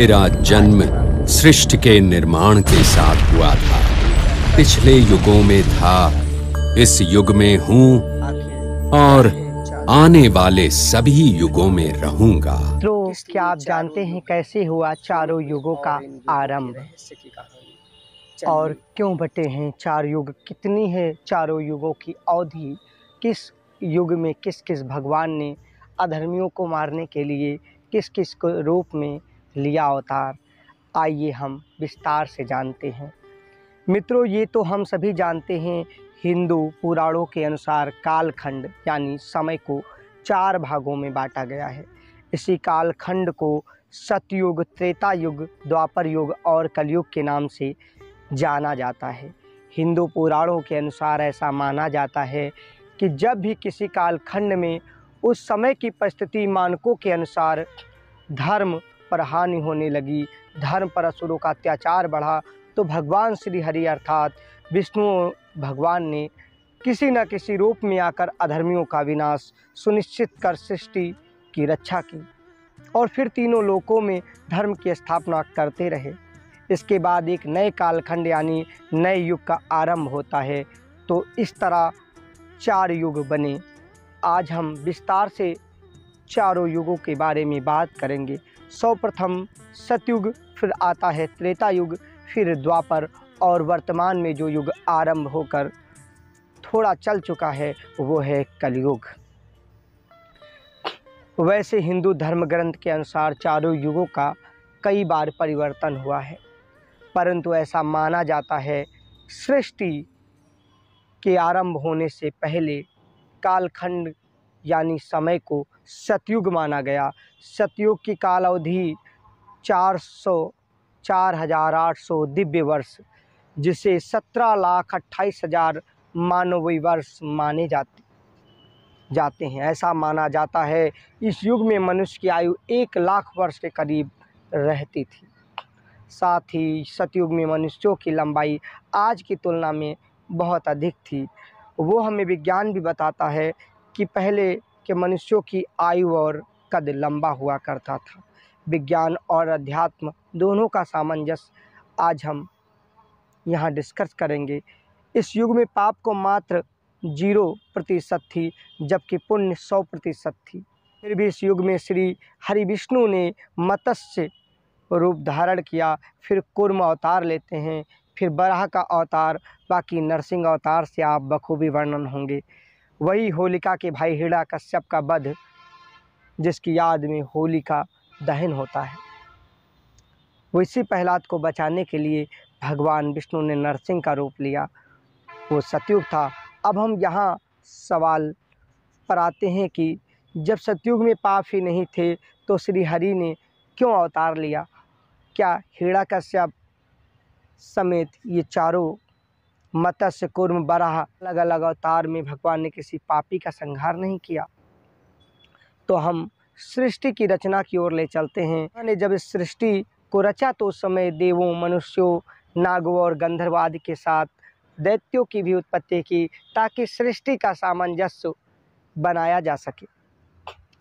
मेरा जन्म सृष्टि के निर्माण के साथ हुआ था पिछले युगों में था इस युग में हूँ और आने वाले सभी युगों में रहूंगा तो क्या आप जानते हैं कैसे हुआ चारों युगों का आरंभ और क्यों बटे हैं चार युग कितनी है चारों युगों की अवधि किस युग में किस किस भगवान ने अधर्मियों को मारने के लिए किस किस को रूप में लिया अवतार आइए हम विस्तार से जानते हैं मित्रों ये तो हम सभी जानते हैं हिंदू पुराणों के अनुसार कालखंड यानी समय को चार भागों में बांटा गया है इसी कालखंड को सतयुग त्रेता युग द्वापर युग और कलयुग के नाम से जाना जाता है हिंदू पुराणों के अनुसार ऐसा माना जाता है कि जब भी किसी कालखंड में उस समय की परिस्थिति मानकों के अनुसार धर्म पर हानि होने लगी धर्म पर असुरों का अत्याचार बढ़ा तो भगवान श्री हरि अर्थात विष्णु भगवान ने किसी न किसी रूप में आकर अधर्मियों का विनाश सुनिश्चित कर सृष्टि की रक्षा की और फिर तीनों लोकों में धर्म की स्थापना करते रहे इसके बाद एक नए कालखंड यानी नए युग का आरंभ होता है तो इस तरह चार युग बने आज हम विस्तार से चारों युगों के बारे में बात करेंगे सर्वप्रथम सतयुग फिर आता है त्रेता युग फिर द्वापर और वर्तमान में जो युग आरंभ होकर थोड़ा चल चुका है वो है कलयुग वैसे हिंदू धर्म ग्रंथ के अनुसार चारों युगों का कई बार परिवर्तन हुआ है परंतु ऐसा माना जाता है सृष्टि के आरंभ होने से पहले कालखंड यानी समय को सतयुग माना गया सतयुग की काल अवधि चार सौ चार हजार आठ सौ दिव्य वर्ष जिसे सत्रह लाख अट्ठाईस हजार मानवीय वर्ष माने जाते जाते हैं ऐसा माना जाता है इस युग में मनुष्य की आयु एक लाख वर्ष के करीब रहती थी साथ ही सतयुग में मनुष्यों की लंबाई आज की तुलना में बहुत अधिक थी वो हमें विज्ञान भी बताता है कि पहले के मनुष्यों की आयु और कद लंबा हुआ करता था विज्ञान और अध्यात्म दोनों का सामंजस्य आज हम यहाँ डिस्कस करेंगे इस युग में पाप को मात्र जीरो प्रतिशत थी जबकि पुण्य सौ प्रतिशत थी फिर भी इस युग में श्री हरि विष्णु ने मत्स्य रूप धारण किया फिर कुर्म अवतार लेते हैं फिर बराह का अवतार बाकी नरसिंह अवतार से आप बखूबी वर्णन होंगे वही होलिका के भाई हिड़ा कश्यप का वध जिसकी याद में होलिका दहन होता है वो इसी प्रहलाद को बचाने के लिए भगवान विष्णु ने नरसिंह का रूप लिया वो सतयुग था अब हम यहाँ सवाल पर आते हैं कि जब सतयुग में पाप ही नहीं थे तो श्री हरि ने क्यों अवतार लिया क्या हीड़ा कश्यप समेत ये चारों मत्स्य कुर्म बराह अलग अलग अवतार में भगवान ने किसी पापी का संहार नहीं किया तो हम सृष्टि की रचना की ओर ले चलते हैं मैंने जब इस सृष्टि को रचा तो उस समय देवों मनुष्यों नागों और गंधर्व आदि के साथ दैत्यों की भी उत्पत्ति की ताकि सृष्टि का सामंजस्य बनाया जा सके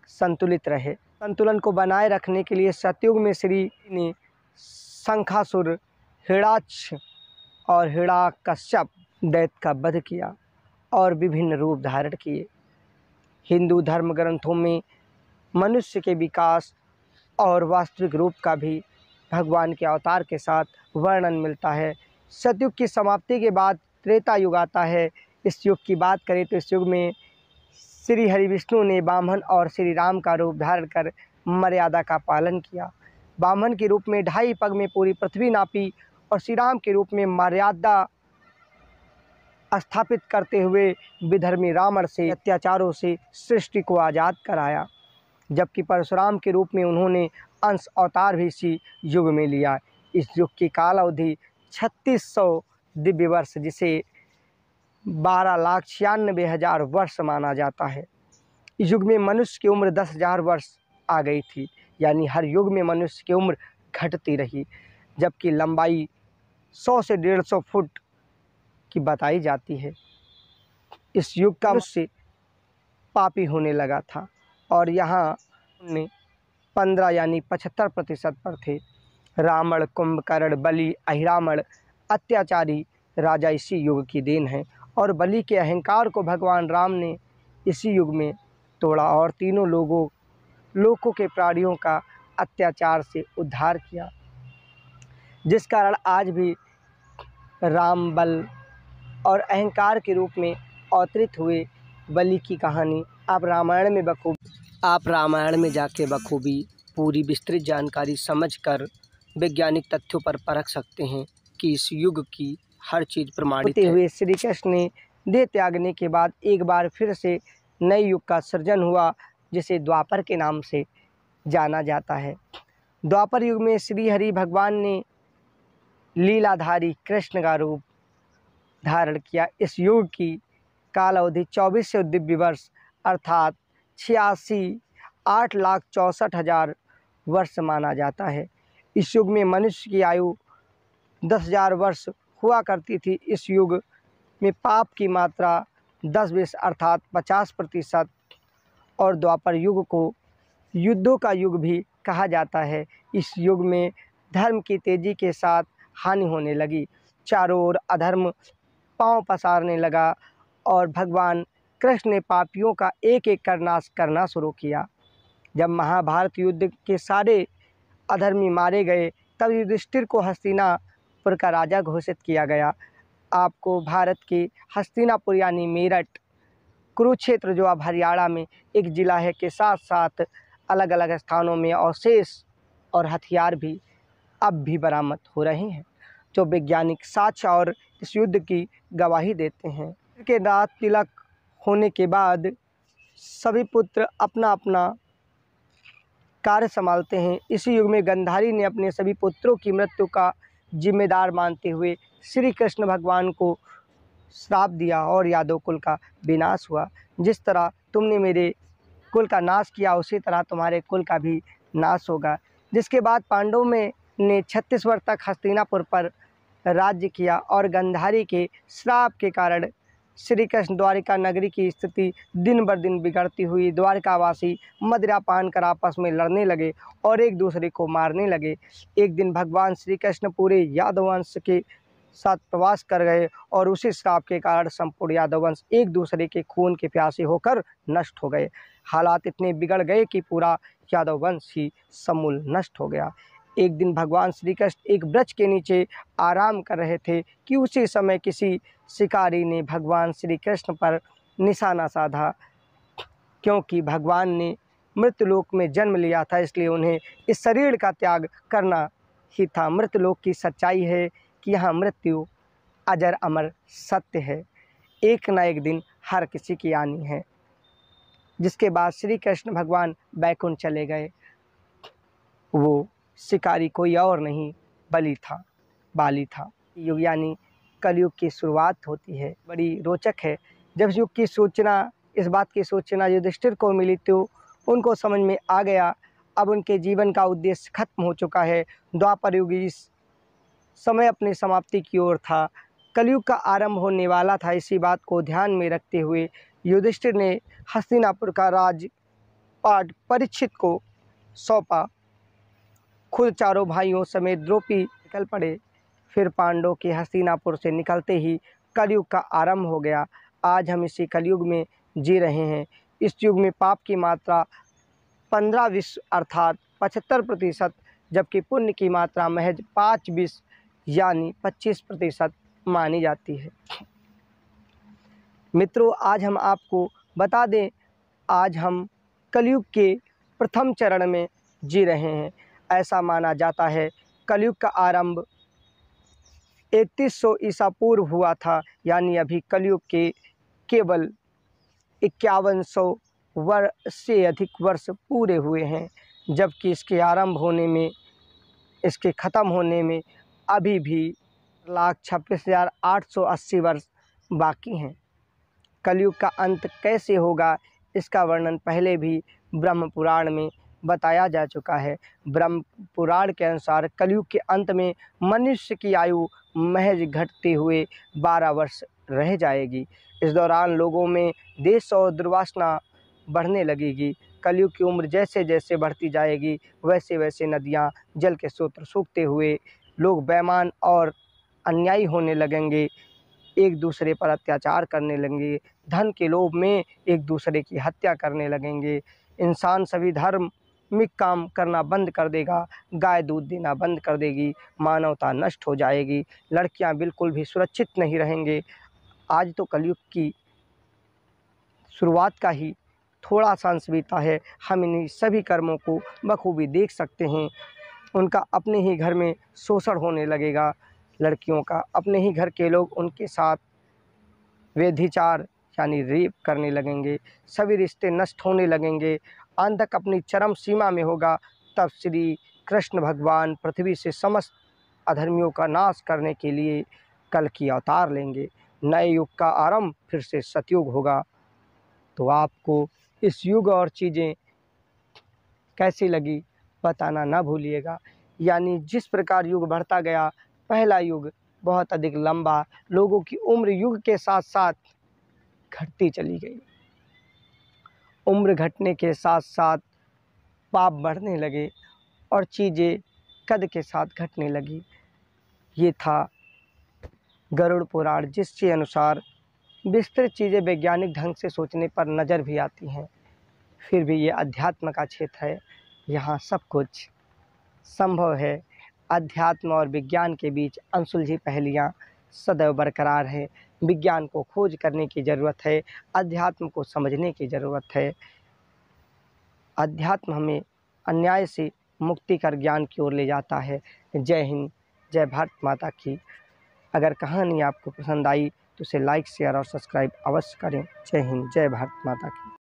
संतुलित रहे संतुलन को बनाए रखने के लिए सतयुग में श्री ने शंखासुर हिड़ाक्ष और हिड़ा कश्यप दैत का वध किया और विभिन्न रूप धारण किए हिंदू धर्म ग्रंथों में मनुष्य के विकास और वास्तविक रूप का भी भगवान के अवतार के साथ वर्णन मिलता है सतयुग की समाप्ति के बाद त्रेता युग आता है इस युग की बात करें तो इस युग में श्री हरि विष्णु ने बामन और श्री राम का रूप धारण कर मर्यादा का पालन किया बामन के रूप में ढाई पग में पूरी पृथ्वी नापी और श्री राम के रूप में मर्यादा स्थापित करते हुए विधर्मी रावण से अत्याचारों से सृष्टि को आज़ाद कराया जबकि परशुराम के रूप में उन्होंने अंश अवतार भी इसी युग में लिया इस युग की अवधि छत्तीस सौ दिव्य वर्ष जिसे बारह लाख छियानबे हज़ार वर्ष माना जाता है इस युग में मनुष्य की उम्र दस हज़ार वर्ष आ गई थी यानी हर युग में मनुष्य की उम्र घटती रही जबकि लंबाई सौ से डेढ़ सौ फुट की बताई जाती है इस युग का मुझसे पापी होने लगा था और यहाँ ने पंद्रह यानी पचहत्तर प्रतिशत पर थे रामण कुंभकर्ण बलि अहिरामण अत्याचारी राजा इसी युग की देन है और बलि के अहंकार को भगवान राम ने इसी युग में तोड़ा और तीनों लोगों लोगों के प्राणियों का अत्याचार से उद्धार किया जिस कारण आज भी राम बल और अहंकार के रूप में अवतरित हुए बलि की कहानी आप रामायण में बखूबी आप रामायण में जाके बखूबी पूरी विस्तृत जानकारी समझकर वैज्ञानिक तथ्यों पर परख सकते हैं कि इस युग की हर चीज़ प्रमाणित हुए श्री कृष्ण ने देह त्यागने के बाद एक बार फिर से नए युग का सृजन हुआ जिसे द्वापर के नाम से जाना जाता है द्वापर युग में श्री हरि भगवान ने लीलाधारी कृष्ण का रूप धारण किया इस युग की काल अवधि चौबीस से दिव्य वर्ष अर्थात छियासी आठ लाख चौंसठ हज़ार वर्ष माना जाता है इस युग में मनुष्य की आयु दस हज़ार वर्ष हुआ करती थी इस युग में पाप की मात्रा दस बीस अर्थात पचास प्रतिशत और द्वापर युग को युद्धों का युग भी कहा जाता है इस युग में धर्म की तेज़ी के साथ हानि होने लगी चारों ओर अधर्म पांव पसारने लगा और भगवान कृष्ण ने पापियों का एक एक कर नाश करना शुरू किया जब महाभारत युद्ध के सारे अधर्मी मारे गए तब युधिष्ठिर को हस्तिनापुर का राजा घोषित किया गया आपको भारत की हस्तिनापुर यानी मेरठ कुरुक्षेत्र जो अब हरियाणा में एक ज़िला है के साथ साथ अलग अलग स्थानों में अवशेष और, और हथियार भी अब भी बरामद हो रहे हैं जो वैज्ञानिक साक्ष्य और इस युद्ध की गवाही देते हैं केदार तिलक होने के बाद सभी पुत्र अपना अपना कार्य संभालते हैं इसी युग में गंधारी ने अपने सभी पुत्रों की मृत्यु का जिम्मेदार मानते हुए श्री कृष्ण भगवान को श्राप दिया और यादव कुल का विनाश हुआ जिस तरह तुमने मेरे कुल का नाश किया उसी तरह तुम्हारे कुल का भी नाश होगा जिसके बाद पांडवों में ने छत्तीसगढ़ तक हस्तिनापुर पर राज्य किया और गंधारी के श्राप के कारण श्री कृष्ण द्वारिका नगरी की स्थिति दिन बर दिन बिगड़ती हुई द्वारिकावासी मदिरा पान कर आपस में लड़ने लगे और एक दूसरे को मारने लगे एक दिन भगवान श्री कृष्ण पूरे यादव वंश के साथ प्रवास कर गए और उसी श्राप के कारण संपूर्ण यादव वंश एक दूसरे के खून के प्यासे होकर नष्ट हो गए हालात इतने बिगड़ गए कि पूरा यादव वंश ही समूल नष्ट हो गया एक दिन भगवान श्री कृष्ण एक ब्रज के नीचे आराम कर रहे थे कि उसी समय किसी शिकारी ने भगवान श्री कृष्ण पर निशाना साधा क्योंकि भगवान ने मृतलोक में जन्म लिया था इसलिए उन्हें इस शरीर का त्याग करना ही था मृतलोक की सच्चाई है कि यहाँ मृत्यु अजर अमर सत्य है एक ना एक दिन हर किसी की आनी है जिसके बाद श्री कृष्ण भगवान बैकुंठ चले गए वो शिकारी कोई और नहीं बलि था बाली था युग यानी कलयुग की शुरुआत होती है बड़ी रोचक है जब युग की सूचना इस बात की सूचना युधिष्ठिर को मिली तो उनको समझ में आ गया अब उनके जीवन का उद्देश्य खत्म हो चुका है द्वापर युग इस समय अपनी समाप्ति की ओर था कलयुग का आरंभ होने वाला था इसी बात को ध्यान में रखते हुए युधिष्ठिर ने हस्तिनापुर का राज पाठ परीक्षित को सौंपा खुद चारों भाइयों समेत द्रौपदी निकल पड़े फिर पांडव के हस्तिनापुर से निकलते ही कलयुग का आरंभ हो गया आज हम इसी कलयुग में जी रहे हैं इस युग में पाप की मात्रा पंद्रह विश्व अर्थात पचहत्तर प्रतिशत जबकि पुण्य की मात्रा महज पाँच विश्व यानी पच्चीस प्रतिशत मानी जाती है मित्रों आज हम आपको बता दें आज हम कलयुग के प्रथम चरण में जी रहे हैं ऐसा माना जाता है कलयुग का आरंभ 3100 ईसा पूर्व हुआ था यानी अभी कलयुग के केवल इक्यावन सौ वर्ष से अधिक वर्ष पूरे हुए हैं जबकि इसके आरंभ होने में इसके ख़त्म होने में अभी भी लाख छब्बीस हज़ार आठ सौ अस्सी वर्ष बाकी हैं कलयुग का अंत कैसे होगा इसका वर्णन पहले भी ब्रह्म पुराण में बताया जा चुका है ब्रह्म पुराण के अनुसार कलयुग के अंत में मनुष्य की आयु महज घटते हुए बारह वर्ष रह जाएगी इस दौरान लोगों में देश और दुर्वासना बढ़ने लगेगी कलयुग की उम्र जैसे जैसे बढ़ती जाएगी वैसे वैसे नदियाँ जल के सूत्र सूखते हुए लोग बेमान और अन्यायी होने लगेंगे एक दूसरे पर अत्याचार करने लगेंगे धन के लोभ में एक दूसरे की हत्या करने लगेंगे इंसान सभी धर्म में काम करना बंद कर देगा गाय दूध देना बंद कर देगी मानवता नष्ट हो जाएगी लड़कियां बिल्कुल भी सुरक्षित नहीं रहेंगे आज तो कलयुग की शुरुआत का ही थोड़ा सा अंश बीता है हम इन सभी कर्मों को बखूबी देख सकते हैं उनका अपने ही घर में शोषण होने लगेगा लड़कियों का अपने ही घर के लोग उनके साथ वेधिचार यानी रेप करने लगेंगे सभी रिश्ते नष्ट होने लगेंगे अंधक अपनी चरम सीमा में होगा तब श्री कृष्ण भगवान पृथ्वी से समस्त अधर्मियों का नाश करने के लिए कल की अवतार लेंगे नए युग का आरंभ फिर से सतयुग होगा तो आपको इस युग और चीज़ें कैसी लगी बताना ना भूलिएगा यानी जिस प्रकार युग बढ़ता गया पहला युग बहुत अधिक लंबा लोगों की उम्र युग के साथ साथ घटती चली गई उम्र घटने के साथ साथ पाप बढ़ने लगे और चीज़ें कद के साथ घटने लगी ये था गरुड़ पुराण जिसके अनुसार विस्तृत चीज़ें वैज्ञानिक ढंग से सोचने पर नज़र भी आती हैं फिर भी ये अध्यात्म का क्षेत्र है यहाँ सब कुछ संभव है अध्यात्म और विज्ञान के बीच अनसुलझी पहलियाँ सदैव बरकरार है विज्ञान को खोज करने की ज़रूरत है अध्यात्म को समझने की ज़रूरत है अध्यात्म हमें अन्याय से मुक्ति कर ज्ञान की ओर ले जाता है जय हिंद जय भारत माता की अगर कहानी आपको पसंद आई तो उसे लाइक शेयर और सब्सक्राइब अवश्य करें जय हिंद जय भारत माता की